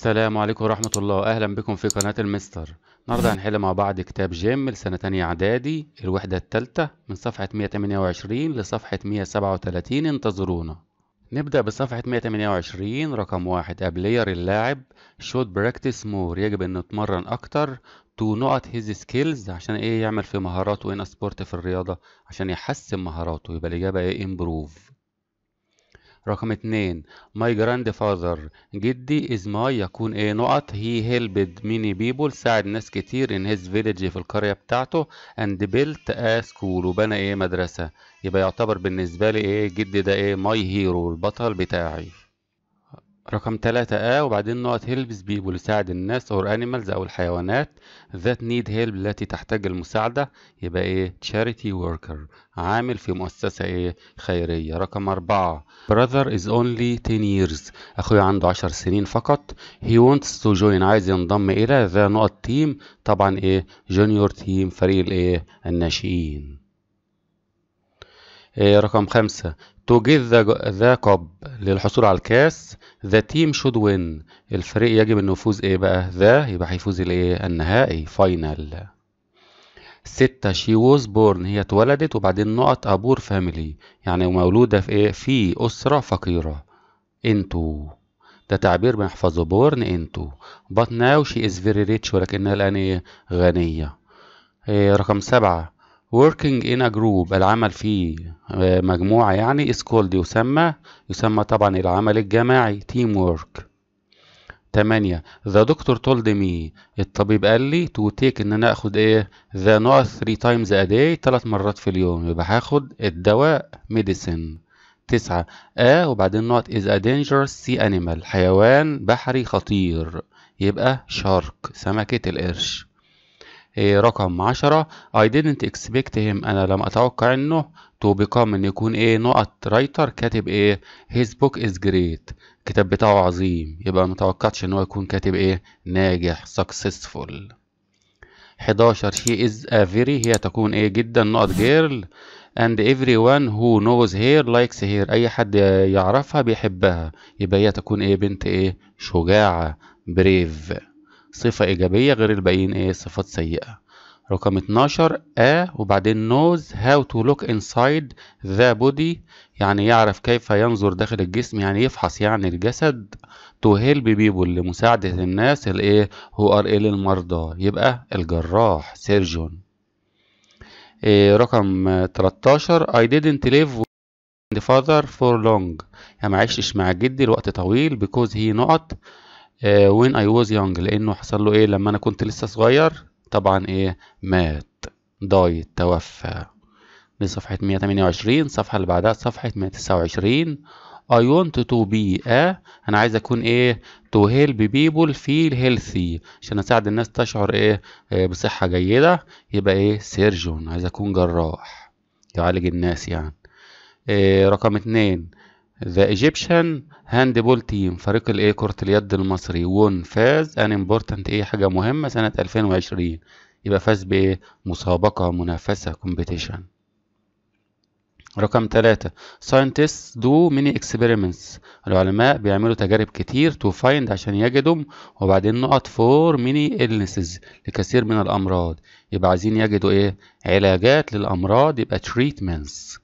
السلام عليكم ورحمة الله أهلا بكم في قناة المستر النهاردة هنحل مع بعض كتاب جيم لسنة تانية إعدادي الوحدة التالتة من صفحة 128 لصفحة 137 انتظرونا نبدأ بصفحة 128 رقم واحد أبلير اللاعب should براكتس مور يجب إنه يتمرن أكتر تو نقط هيز سكيلز عشان إيه يعمل في مهاراته إن سبورت في الرياضة عشان يحسن مهاراته يبقى الإجابة إيه improve رقم اتنين ماي جراند فاذر جدي از ماي يكون ايه نقط هي هيلبد ميني بيبول ساعد ناس كتير ان هيز فيليج في القرية بتاعته and built a school وبنى ايه مدرسة يبقى يعتبر بالنسبة لي ايه جدي ده ايه ماي هيرو البطل بتاعي رقم 3 A آه، وبعدين نقط helps people يساعد الناس or animals أو الحيوانات that need help التي تحتاج المساعدة يبقى إيه charity worker عامل في مؤسسة إيه خيرية رقم 4 brother is only 10 years أخويا عنده 10 سنين فقط he wants to join عايز ينضم إلى ذا نقط team طبعا إيه junior team فريق الإيه الناشئين إيه، رقم خمسة To get the, the cup للحصول على الكاس The team should win الفريق يجب انه يفوز ايه بقى ذا يبقى هيفوز الايه النهائي فاينل ستة she was born هي اتولدت وبعدين نقط أبور فاميلي يعني مولودة في ايه في أسرة فقيرة انتو ده تعبير بنحفظه born انتو but now she is very rich ولكنها الآن ايه غنية إيه رقم سبعة working in a group العمل في آه، مجموعة يعني is called يسمى يسمى طبعا العمل الجماعي team work 8 the doctor told me الطبيب قال لي to take ان انا اخد ايه the north three times a day ثلاث مرات في اليوم يبقى هاخد الدواء medicine 9 a آه، وبعدين not is a dangerous sea animal حيوان بحري خطير يبقى shark سمكة القرش إيه، رقم عشرة I didn't expect him أنا لم أتوقع إنه to become إن يكون إيه نقط رايتر كاتب إيه his book is great كتاب بتاعه عظيم يبقى ما أنه يكون كاتب إيه ناجح successful 11 she is a very هي تكون إيه جدا نقط girl and everyone who knows her likes her أي حد يعرفها بيحبها يبقى هي تكون إيه بنت إيه شجاعة brave صفة إيجابية غير الباقيين إيه صفات سيئة رقم 12 A آه، وبعدين knows how to look inside the body يعني يعرف كيف ينظر داخل الجسم يعني يفحص يعني الجسد to help people لمساعدة الناس الايه هو are ill إيه؟ المرضى يبقى الجراح surgeon إيه رقم 13 I didn't live with father for long يعني ما عشتش مع جدي لوقت طويل because he not وين اي واز يونج لانه حصل له ايه لما انا كنت لسه صغير طبعا ايه مات داي توفى دي صفحة 128 الصفحة اللي بعدها صفحة 129 I want to be a أنا عايز أكون إيه to help people feel healthy عشان أساعد الناس تشعر إيه آه، بصحة جيدة يبقى إيه سيرجون عايز أكون جراح يعالج الناس يعني إيه رقم اتنين ذا ايجيبشن هاند بول تيم فريق الايه كرة اليد المصري ون فاز ان امبورتنت ايه حاجة مهمة سنة 2020 يبقى فاز بايه مسابقة منافسة كومبيتيشن رقم ثلاثة scientists do many experiments العلماء بيعملوا تجارب كتير to find عشان يجدوا وبعدين نقط for many illnesses لكثير من الأمراض يبقى عايزين يجدوا إيه علاجات للأمراض يبقى treatments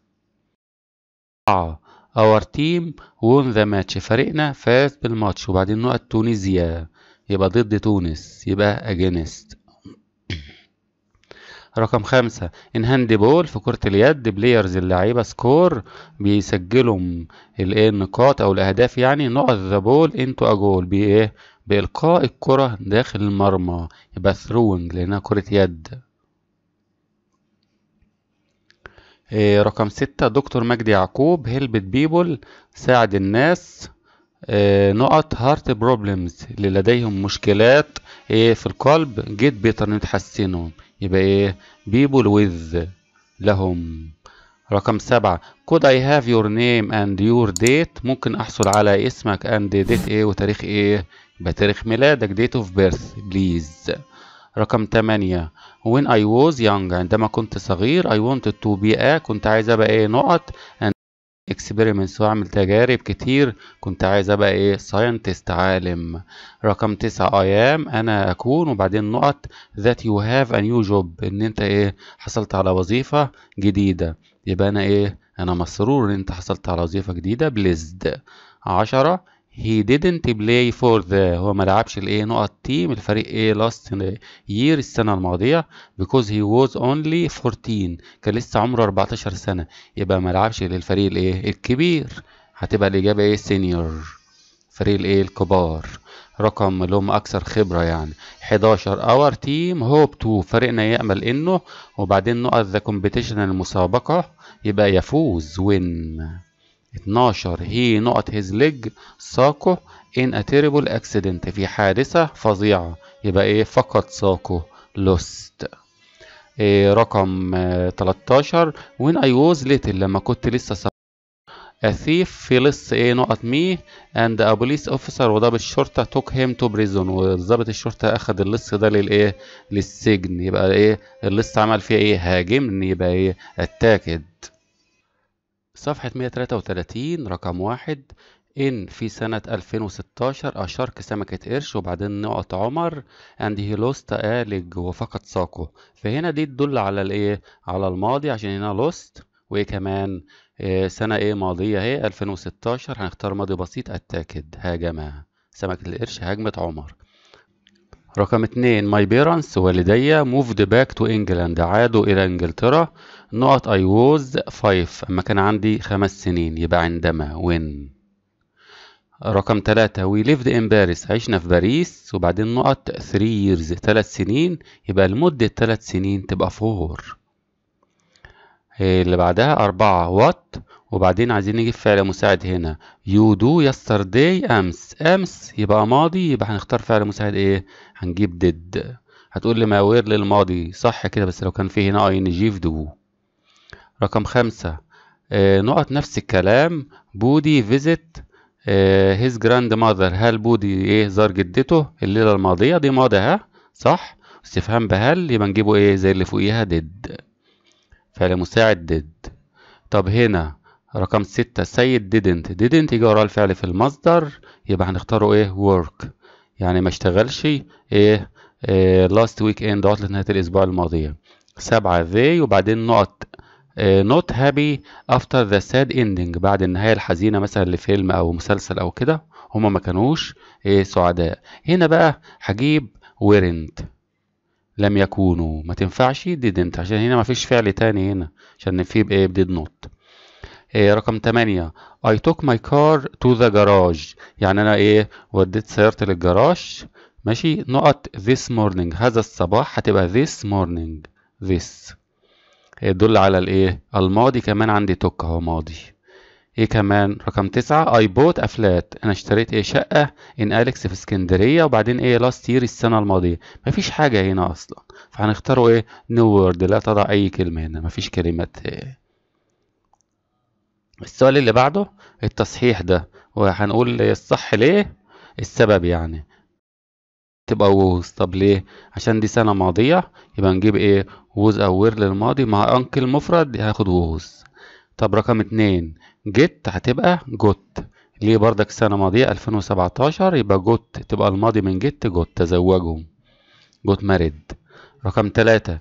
آه. اور تيم وون ذا ماتش فريقنا فاز بالماتش وبعدين نقط تونسيا يبقى ضد تونس يبقى اجينست رقم خمسة ان هاند بول في كرة اليد بلايرز اللعيبة سكور بيسجلوا الايه النقاط او الاهداف يعني نقط ذا بول انتو اجول بايه بإلقاء الكرة داخل المرمى يبقى ثرونج لأنها كرة يد إيه، رقم ستة دكتور مجدي يعقوب هيلبت بيبول ساعد الناس إيه، نقط هارت بروبلمز اللي لديهم مشكلات إيه، في القلب جيت بيتر نتحسنهم يبقى ايه بيبول ويز لهم رقم سبعة could I have your name and your date ممكن أحصل على اسمك and date ايه وتاريخ ايه يبقى تاريخ ميلادك date of birth please رقم 8 when I was young عندما كنت صغير I wanted to be a كنت عايز ابقى ايه نقط and experiments واعمل تجارب كتير كنت عايز ابقى ايه scientist عالم رقم 9 I am انا اكون وبعدين نقط that you have a new job ان انت ايه حصلت على وظيفة جديدة يبقى انا ايه انا مسرور ان انت حصلت على وظيفة جديدة blessed 10 he didn't play for the هو ما لعبش الايه نقط تيم الفريق ايه last year السنه الماضيه because he was only 14 كان لسه عمره 14 سنه يبقى ما لعبش للفريق الايه الكبير هتبقى الاجابه ايه senior فريق الايه الكبار رقم اللي هم اكثر خبره يعني 11 اور تيم هوب تو فريقنا يامل انه وبعدين نقط ذا كومبيتيشن المسابقه يبقى يفوز وين 12 هي نقط هيز ليج ساقه ان اتيربل اكسيدنت في حادثة فظيعة يبقى ايه فقط ساقه لوست إيه رقم آه، تلتاشر 13 وين اي ووز ليتل لما كنت لسه صغير اثيف في لص ايه نقط مي اند ا بوليس اوفيسر وضابط الشرطة توك هيم تو بريزون وضابط الشرطة اخد اللص ده للايه للسجن يبقى ايه اللص عمل فيها ايه هاجمني يبقى ايه اتاكد صفحة 133 رقم واحد إن في سنة 2016 أشرك سمكة قرش وبعدين نقط عمر and he lost قالج وفقد ساقه فهنا دي تدل على الإيه؟ على الماضي عشان هنا lost وإيه كمان؟ إيه سنة إيه ماضية أهي 2016 هنختار ماضي بسيط أتاكد هاجمها سمكة القرش هاجمت عمر رقم اتنين My parents والدي moved back to England عادوا إلى إنجلترا نقط I was five أما كان عندي خمس سنين يبقى عندما when رقم تلاتة We lived in Paris عشنا في باريس وبعدين نقط ثري years تلات سنين يبقى لمدة تلات سنين تبقى فور اللي بعدها أربعة وات وبعدين عايزين نجيب فعل مساعد هنا يو دو يسترداي أمس أمس يبقى ماضي يبقى هنختار فعل مساعد إيه هنجيب ديد هتقول لي ما وير للماضي صح كده بس لو كان فيه هنا اي ان جي في دو رقم خمسة آه نقط نفس الكلام بودي فيزيت هيز جراند ماذر هل بودي ايه زار جدته الليله الماضيه دي ماضي ها صح استفهام بهل يبقى نجيبه ايه زي اللي فوقيها ديد فعل مساعد did طب هنا رقم ستة سيد didn't didn't يجي وراه الفعل في المصدر يبقى هنختاره ايه work يعني ما اشتغلش ايه, إيه last weekend عطلة نهاية الأسبوع الماضية سبعة they وبعدين not إيه، not happy after the sad ending بعد النهاية الحزينة مثلا لفيلم أو مسلسل أو كده هما ما كانوش إيه؟ سعداء هنا بقى هجيب weren't لم يكونوا ما تنفعش didn't عشان هنا ما فيش فعل تاني هنا عشان في بايه did not إيه رقم 8 I took my car to the garage يعني انا ايه وديت سيارتي للجراج ماشي نقط this morning هذا الصباح هتبقى this morning this يدل إيه، على الايه الماضي كمان عندي توك اهو ماضي ايه كمان رقم تسعة اي بوت افلات انا اشتريت ايه شقة ان اليكس في اسكندرية وبعدين ايه لاست يير السنة الماضية مفيش حاجة هنا اصلا فهنختاروا ايه نيو وورد لا تضع اي كلمة هنا مفيش كلمات إيه. السؤال اللي بعده التصحيح ده وهنقول إيه؟ الصح ليه السبب يعني تبقى ووز طب ليه عشان دي سنة ماضية يبقى نجيب ايه ووز او وير للماضي مع انكل مفرد هاخد ووز طب رقم اتنين جيت هتبقى جوت ليه بردك السنة الماضية 2017 يبقى جوت تبقى الماضي من جيت جوت تزوجهم جوت مارد رقم تلاتة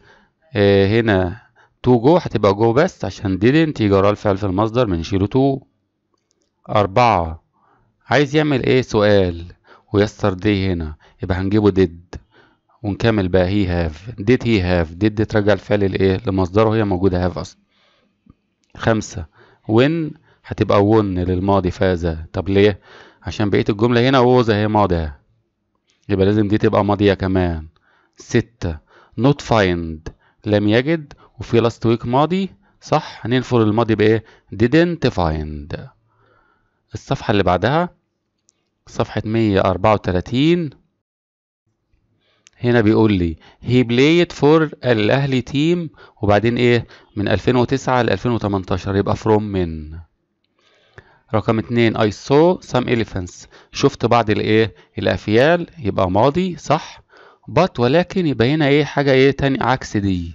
آه هنا تو جو هتبقى جو بس عشان didn't يجرى الفعل في المصدر بنشيله تو أربعة عايز يعمل ايه سؤال ويسر دي هنا يبقى هنجيبه ديد ونكمل بقى هي هاف ديد هي هاف ديد ترجع الفعل لايه لمصدره هي موجودة هاف أصلا خمسة وين هتبقى ون للماضي فاز طب ليه عشان بقيه الجمله هنا اوز هي ماضيه يبقى لازم دي تبقى ماضيه كمان ستة نوت فايند لم يجد وفي لاست ويك ماضي صح هننفر الماضي بايه didn't find الصفحه اللي بعدها صفحه 134 هنا بيقول لي هي بلايد فور الاهلي تيم وبعدين ايه من 2009 ل 2018 يبقى فروم من رقم اتنين I saw some elephants شفت بعض الايه الافيال يبقى ماضي صح but ولكن يبقى هنا ايه حاجة ايه تاني عكس دي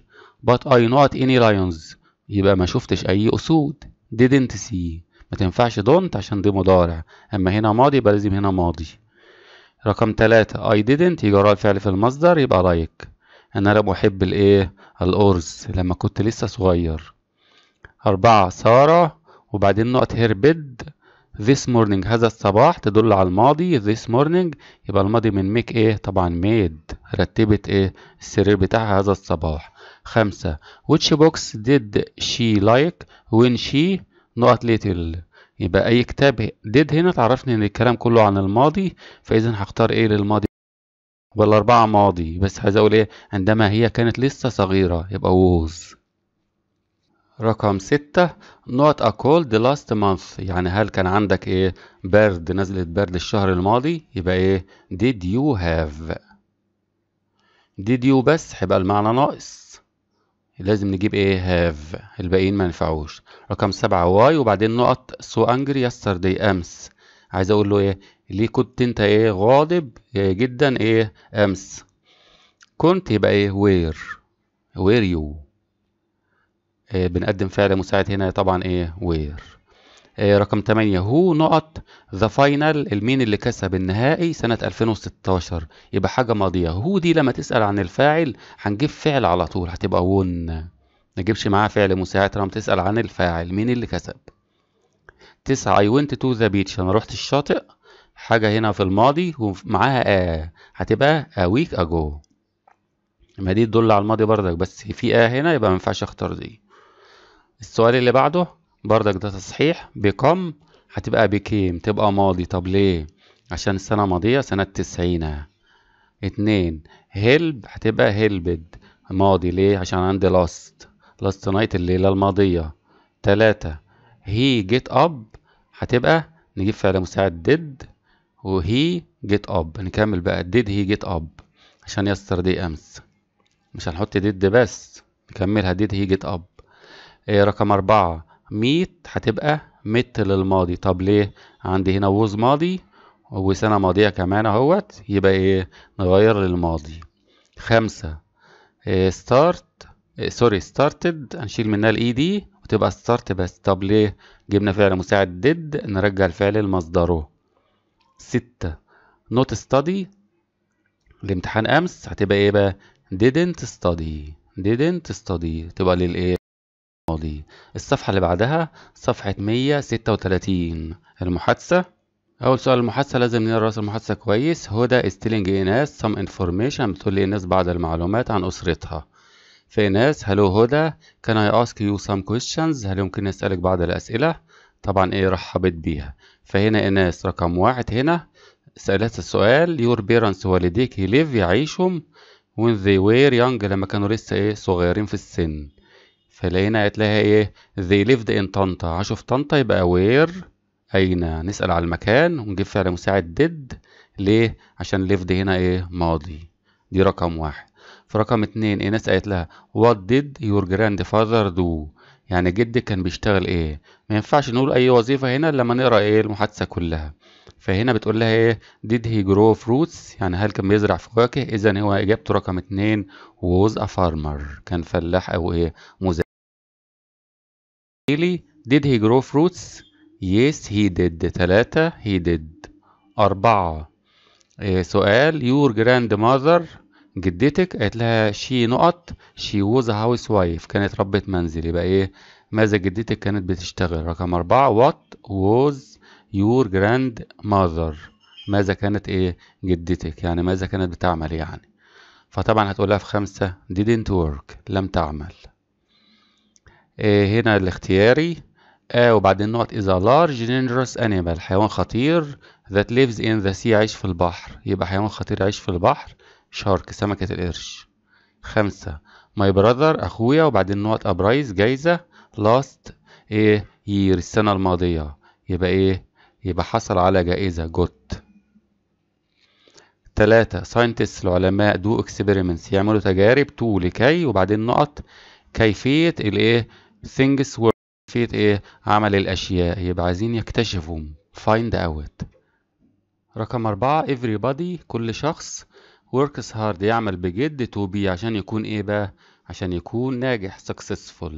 but I not any lions يبقى ما شفتش اي اسود didn't see ما تنفعش don't عشان دي مضارع اما هنا ماضي يبقى لازم هنا ماضي رقم تلاتة I didn't يجرى الفعل في المصدر يبقى like أنا لم احب الإيه الأرز لما كنت لسه صغير أربعة سارة وبعدين نقط هير بيد this morning هذا الصباح تدل على الماضي this morning يبقى الماضي من make ايه طبعا made رتبت ايه السرير بتاعها هذا الصباح خمسة which box did she like when she نقط little يبقى اي كتاب did هنا تعرفني ان الكلام كله عن الماضي فاذا هختار ايه للماضي والأربعة ماضي بس عايز أقول إيه عندما هي كانت لسه صغيرة يبقى ووز رقم ستة not a cold last month يعني هل كان عندك ايه برد نزلة برد الشهر الماضي يبقى ايه did you have did you بس هيبقى المعنى ناقص لازم نجيب ايه have الباقيين ما ينفعوش رقم سبعة why وبعدين نقط so angry yesterday امس عايز اقول له ايه ليه كنت انت ايه غاضب إيه؟ جدا ايه امس كنت يبقى ايه where where you آه، بنقدم فعل مساعد هنا طبعا ايه وير آه، رقم 8 هو نقط ذا فاينل المين اللي كسب النهائي سنة 2016 يبقى حاجة ماضية هو دي لما تسأل عن الفاعل هنجيب فعل على طول هتبقى ون ما تجيبش معاه فعل مساعد طالما تسأل عن الفاعل مين اللي كسب 9 I went to the beach أنا رحت الشاطئ حاجة هنا في الماضي ومعاها آ هتبقى a week ago ما دي تدل على الماضي بردك بس في آ هنا يبقى ما ينفعش اختار دي السؤال اللي بعده بردك ده تصحيح بكم هتبقى بكيم تبقى ماضي طب ليه عشان السنة ماضية سنة تسعينة اتنين هلب هتبقى هلبد ماضي ليه عشان عندي لاست لاست نايت الليلة الماضية تلاتة هي جيت اب هتبقى نجيب فعل مساعد ديد وهي جيت اب نكمل بقى ديد هي جيت اب عشان يستر دي امس مش هنحط ديد بس نكملها ديد هي جيت اب إيه رقم أربعة ميت هتبقى مت للماضي طب ليه عندي هنا ووز ماضي وسنة ماضية كمان اهوت يبقى ايه نغير للماضي خمسة ستارت سوري ستارتد هنشيل منها الاي دي e وتبقى ستارت بس طب ليه جبنا فعل مساعد ديد نرجع الفعل لمصدره ستة نوت ستادي الامتحان امس هتبقى ايه بقى didn't study didn't study تبقى للايه الماضي الصفحة اللي بعدها صفحة 136 المحادثة أول سؤال المحادثة لازم نقرا رأس المحادثة كويس هدى is telling إيناس some information بتقول لإيناس بعض المعلومات عن أسرتها فإيناس هلو هدى can I ask you some questions هل يمكن أسألك بعض الأسئلة طبعا إيه رحبت بيها فهنا إيناس رقم واحد هنا سألت السؤال your parents والديك يليف يعيشهم when they were young لما كانوا لسه إيه صغيرين في السن قالت لها ايه they lived in طنطا عاشوا في طنطا يبقى where أين نسأل على المكان ونجيب فعل مساعد did ليه عشان lived هنا ايه ماضي دي رقم واحد في رقم اتنين ايه ناس قالت لها what did your grandfather do يعني جدك كان بيشتغل ايه ما ينفعش نقول اي وظيفة هنا لما نقرأ ايه المحادثة كلها فهنا بتقول لها ايه did he grow fruits يعني هل كان بيزرع فواكه اذا هو اجابته رقم اتنين was a farmer كان فلاح او ايه مزارع لي did he grow fruits yes he did ثلاثة he did أربعة إيه سؤال your grandmother جدتك قالت لها she نقط she was a housewife كانت ربة منزل يبقى ايه ماذا جدتك كانت بتشتغل رقم أربعة what was your grandmother ماذا كانت ايه جدتك يعني ماذا كانت بتعمل يعني فطبعا هتقولها في خمسة didn't work لم تعمل إيه، هنا الاختياري آه وبعدين نقط is large dangerous animal حيوان خطير that lives in the sea عايش في البحر يبقى حيوان خطير عايش في البحر شارك سمكة القرش خمسة my brother أخويا وبعدين نقط أبرايز جايزة last إيه year السنة الماضية يبقى إيه يبقى حصل على جائزة جوت تلاتة scientists العلماء do experiments يعملوا تجارب to لكي وبعدين نقط كيفية الإيه things were فيت ايه عمل الاشياء يبقى عايزين يكتشفوا find out رقم أربعة everybody كل شخص works hard يعمل بجد to be عشان يكون ايه بقى عشان يكون ناجح successful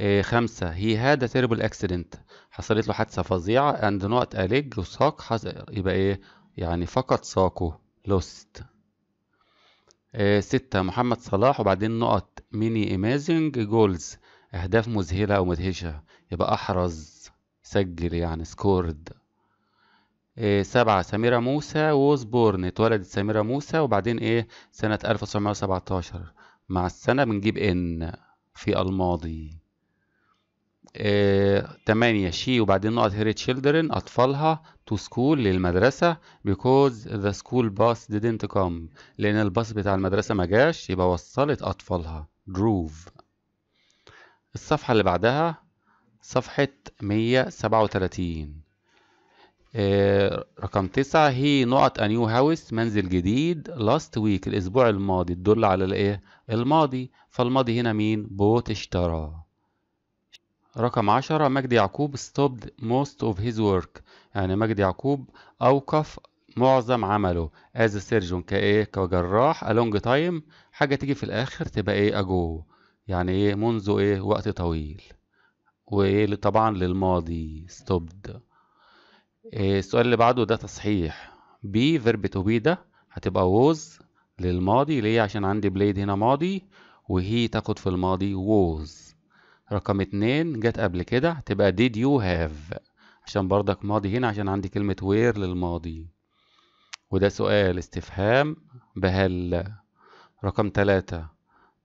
إيه خمسة هي had a terrible accident حصلت له حادثة فظيعة and not a leg وساق يبقى ايه يعني فقط ساقه lost آه، ستة محمد صلاح وبعدين نقط ميني ايماجنج جولز اهداف مذهلة او مدهشة يبقى احرز سجل يعني سكورد آه، سبعة سميرة موسى ووزبورن اتولدت سميرة موسى وبعدين ايه سنة 1917 مع السنة بنجيب ان في الماضي 8 آه، شي وبعدين نقط هير تشيلدرن أطفالها تو سكول للمدرسة بيكوز ذا سكول باس didn't كوم لأن الباص بتاع المدرسة ما جاش يبقى وصلت أطفالها دروف الصفحة اللي بعدها صفحة 137 آه رقم تسعة هي نقط انيو هاوس منزل جديد لاست ويك الأسبوع الماضي تدل على الإيه؟ الماضي فالماضي هنا مين؟ بوت اشتراه رقم عشرة مجدي يعقوب stopped most of his work يعني مجدي يعقوب أوقف معظم عمله as a surgeon كإيه كجراح a long time حاجة تيجي في الآخر تبقى إيه ago يعني إيه منذ إيه وقت طويل وإيه طبعا للماضي stopped إيه السؤال اللي بعده ده تصحيح بي verb to be ده هتبقى was للماضي ليه عشان عندي blade هنا ماضي وهي تاخد في الماضي was رقم اتنين جت قبل كده هتبقى did you have عشان برضك ماضي هنا عشان عندي كلمة where للماضي وده سؤال استفهام بهل رقم تلاتة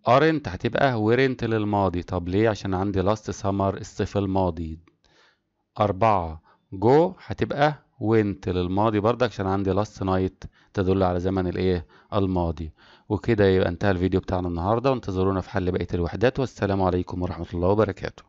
aren't هتبقى weren't للماضي طب ليه عشان عندي last summer الصيف الماضي أربعة جو هتبقى went للماضي برضك عشان عندي last night تدل على زمن الايه الماضي وكده يبقى انتهى الفيديو بتاعنا النهارده وانتظرونا في حل بقيه الوحدات والسلام عليكم ورحمه الله وبركاته